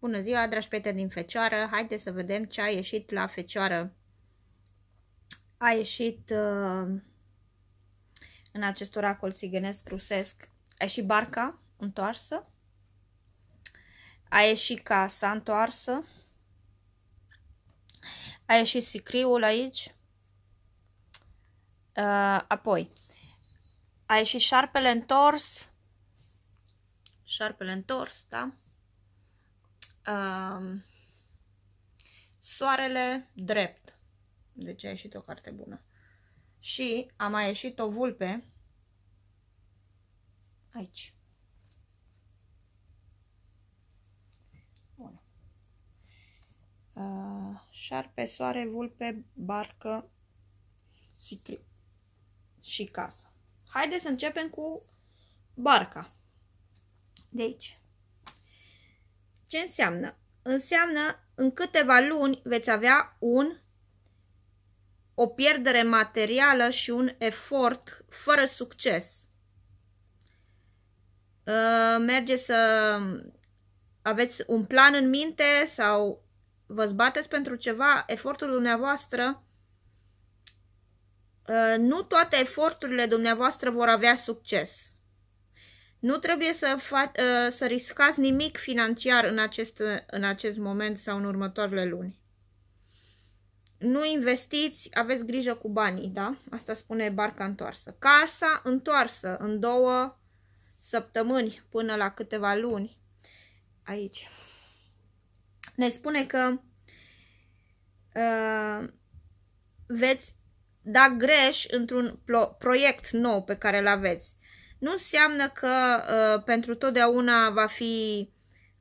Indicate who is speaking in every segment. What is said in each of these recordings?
Speaker 1: Bună ziua, dragi prieteni din Fecioară! Haideți să vedem ce a ieșit la Fecioară. A ieșit uh, în acest oracol țigănesc rusesc. A ieșit barca întoarsă. A ieșit casa întoarsă. A ieșit sicriul aici. Uh, apoi, a ieșit șarpele întors. Șarpele întors, da? soarele drept. Deci a ieșit o carte bună. Și a mai ieșit o vulpe aici. Bun. Uh, șarpe, soare, vulpe, barcă, sicri și casă. Haideți să începem cu barca. De aici. Ce înseamnă? Înseamnă în câteva luni veți avea un, o pierdere materială și un efort fără succes. Ă, merge să aveți un plan în minte sau vă zbateți pentru ceva, efortul dumneavoastră, ă, nu toate eforturile dumneavoastră vor avea succes. Nu trebuie să, fa- ă, să riscați nimic financiar în acest, în acest moment sau în următoarele luni. Nu investiți, aveți grijă cu banii, da? Asta spune barca întoarsă. Casa întoarsă în două săptămâni până la câteva luni. Aici. Ne spune că uh, veți da greș într-un proiect nou pe care îl aveți nu înseamnă că uh, pentru totdeauna va fi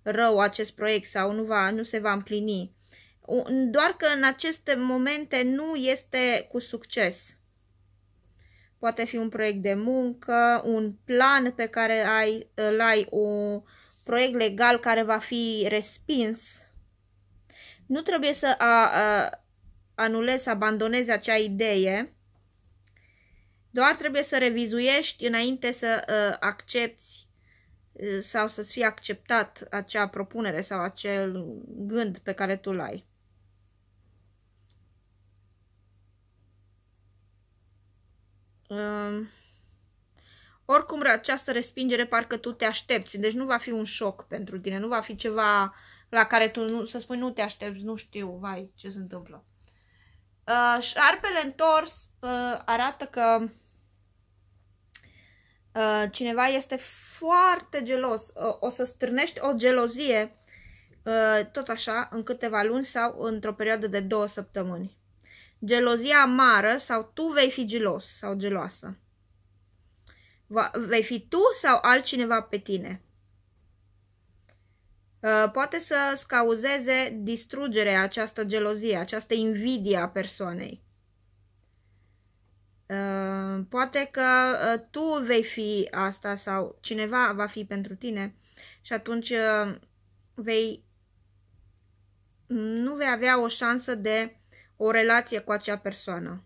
Speaker 1: rău acest proiect sau nu, va, nu se va împlini. Doar că în aceste momente nu este cu succes. Poate fi un proiect de muncă, un plan pe care ai, îl ai, un proiect legal care va fi respins. Nu trebuie să a, a, anulezi, să abandonezi acea idee, doar trebuie să revizuiești înainte să uh, accepti uh, sau să-ți fie acceptat acea propunere sau acel gând pe care tu l-ai. Uh, um, oricum, această respingere parcă tu te aștepți, deci nu va fi un șoc pentru tine, nu va fi ceva la care tu nu, să spui nu te aștepți, nu știu, vai, ce se întâmplă. Uh, șarpele întors uh, arată că Uh, cineva este foarte gelos, uh, o să strânești o gelozie uh, tot așa în câteva luni sau într-o perioadă de două săptămâni. Gelozia amară sau tu vei fi gelos sau geloasă. Va, vei fi tu sau altcineva pe tine. Poate să-ți cauzeze distrugerea această gelozie, această invidie a persoanei. Ă, poate că ă, tu vei fi asta sau cineva va fi pentru tine și atunci ă, vei nu vei avea o șansă de o relație cu acea persoană.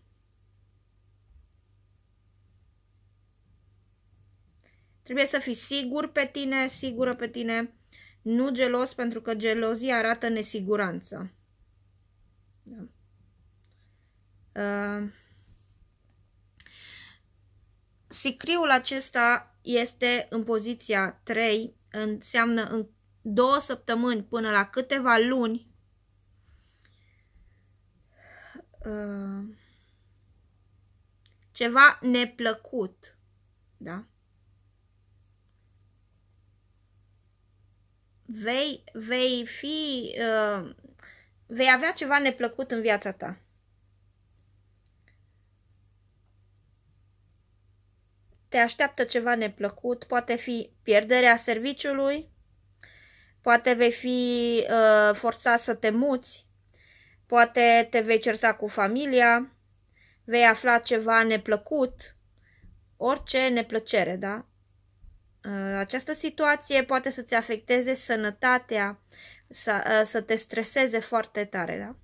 Speaker 1: Trebuie să fii sigur pe tine, sigură pe tine, nu gelos, pentru că gelozia arată nesiguranță. Da. Uh. Sicriul acesta este în poziția 3, înseamnă în două săptămâni până la câteva luni. Uh, ceva neplăcut, da? Vei, vei fi, uh, vei avea ceva neplăcut în viața ta. te așteaptă ceva neplăcut, poate fi pierderea serviciului, poate vei fi uh, forțat să te muți, poate te vei certa cu familia, vei afla ceva neplăcut, orice neplăcere, da? Uh, această situație poate să-ți afecteze sănătatea, să, uh, să te streseze foarte tare, da?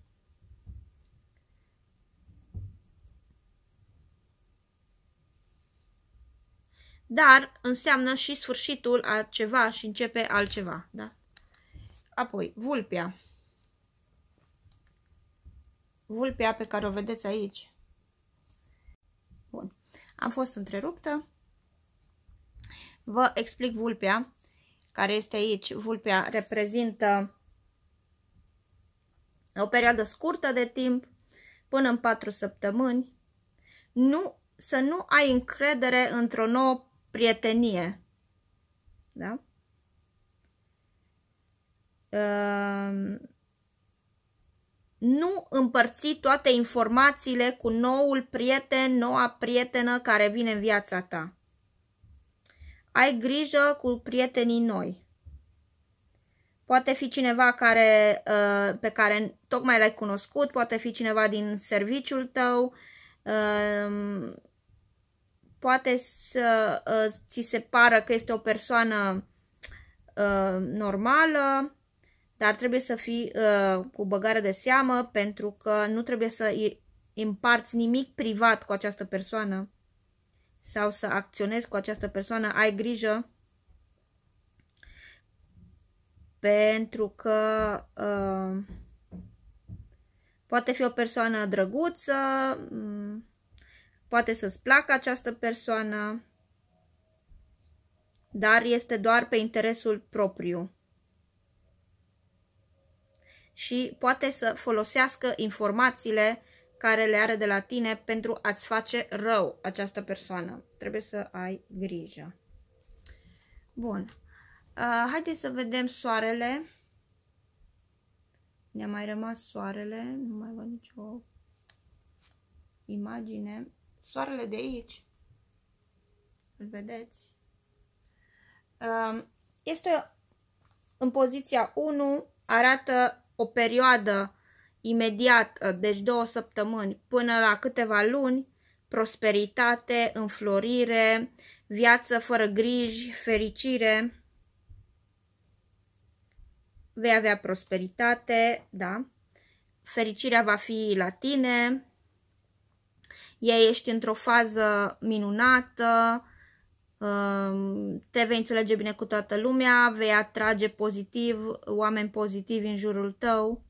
Speaker 1: dar înseamnă și sfârșitul a ceva și începe altceva. Da? Apoi, vulpea. Vulpea pe care o vedeți aici. Bun. Am fost întreruptă. Vă explic vulpea, care este aici. Vulpea reprezintă o perioadă scurtă de timp, până în 4 săptămâni. Nu, să nu ai încredere într-o nouă prietenie. Da? Ehm, nu împărți toate informațiile cu noul prieten, noua prietenă care vine în viața ta. Ai grijă cu prietenii noi. Poate fi cineva care, ehm, pe care tocmai l-ai cunoscut, poate fi cineva din serviciul tău, ehm, poate să uh, ți se pară că este o persoană uh, normală, dar trebuie să fii uh, cu băgare de seamă pentru că nu trebuie să împarți nimic privat cu această persoană sau să acționezi cu această persoană. Ai grijă pentru că uh, poate fi o persoană drăguță, mm, Poate să-ți placă această persoană, dar este doar pe interesul propriu. Și poate să folosească informațiile care le are de la tine pentru a-ți face rău această persoană. Trebuie să ai grijă. Bun. Uh, haideți să vedem soarele. Ne-a mai rămas soarele. Nu mai văd nicio imagine soarele de aici, îl vedeți, um, este în poziția 1, arată o perioadă imediat, deci două săptămâni, până la câteva luni, prosperitate, înflorire, viață fără griji, fericire. Vei avea prosperitate, da? Fericirea va fi la tine, ei ești într-o fază minunată, um, te vei înțelege bine cu toată lumea, vei atrage pozitiv oameni pozitivi în jurul tău,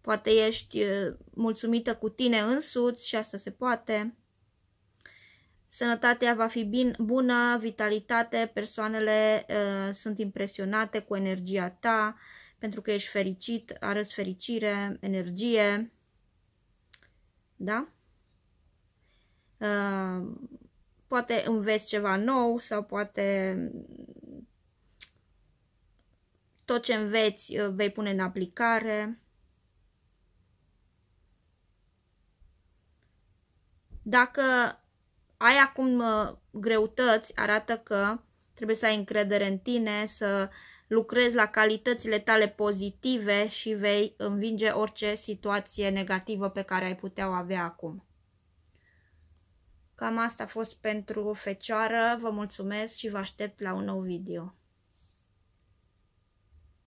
Speaker 1: poate ești uh, mulțumită cu tine însuți și asta se poate. Sănătatea va fi bin, bună, vitalitate, persoanele uh, sunt impresionate cu energia ta, pentru că ești fericit, arăți fericire, energie. Da? poate înveți ceva nou sau poate mm, tot ce înveți uh, vei pune în aplicare. Dacă ai acum uh, greutăți, arată că trebuie să ai încredere în tine, să lucrezi la calitățile tale pozitive și vei învinge orice situație negativă pe care ai putea o avea acum. Cam asta a fost pentru Fecioară, vă mulțumesc și vă aștept la un nou video.